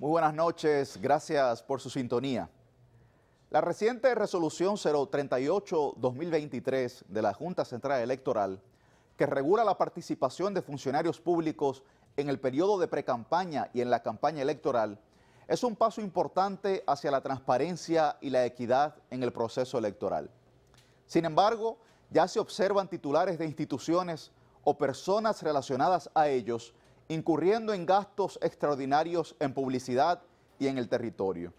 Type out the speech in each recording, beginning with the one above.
Muy buenas noches, gracias por su sintonía. La reciente resolución 038-2023 de la Junta Central Electoral, que regula la participación de funcionarios públicos en el periodo de precampaña y en la campaña electoral, es un paso importante hacia la transparencia y la equidad en el proceso electoral. Sin embargo, ya se observan titulares de instituciones o personas relacionadas a ellos incurriendo en gastos extraordinarios en publicidad y en el territorio,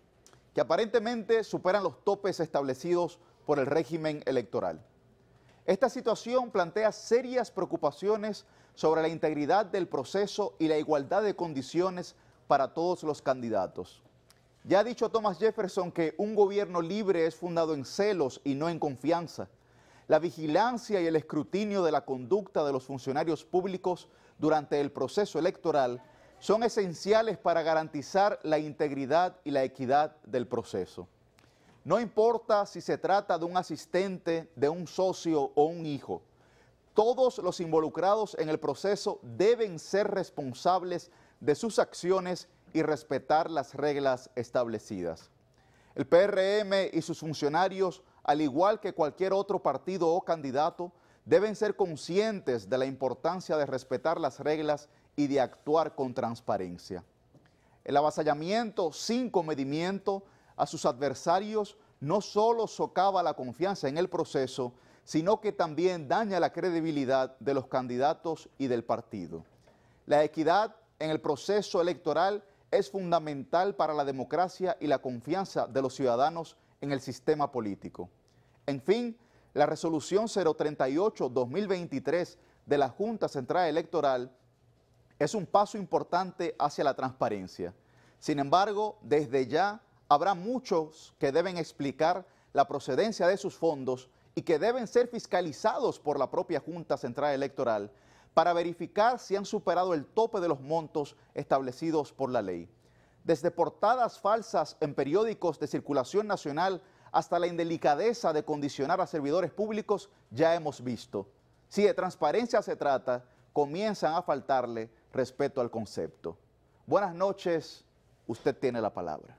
que aparentemente superan los topes establecidos por el régimen electoral. Esta situación plantea serias preocupaciones sobre la integridad del proceso y la igualdad de condiciones para todos los candidatos. Ya ha dicho Thomas Jefferson que un gobierno libre es fundado en celos y no en confianza la vigilancia y el escrutinio de la conducta de los funcionarios públicos durante el proceso electoral son esenciales para garantizar la integridad y la equidad del proceso. No importa si se trata de un asistente, de un socio o un hijo, todos los involucrados en el proceso deben ser responsables de sus acciones y respetar las reglas establecidas. El PRM y sus funcionarios al igual que cualquier otro partido o candidato, deben ser conscientes de la importancia de respetar las reglas y de actuar con transparencia. El avasallamiento sin comedimiento a sus adversarios no solo socava la confianza en el proceso, sino que también daña la credibilidad de los candidatos y del partido. La equidad en el proceso electoral es fundamental para la democracia y la confianza de los ciudadanos en el sistema político. En fin, la resolución 038-2023 de la Junta Central Electoral es un paso importante hacia la transparencia. Sin embargo, desde ya habrá muchos que deben explicar la procedencia de sus fondos y que deben ser fiscalizados por la propia Junta Central Electoral para verificar si han superado el tope de los montos establecidos por la ley. Desde portadas falsas en periódicos de circulación nacional hasta la indelicadeza de condicionar a servidores públicos ya hemos visto. Si de transparencia se trata, comienzan a faltarle respeto al concepto. Buenas noches, usted tiene la palabra.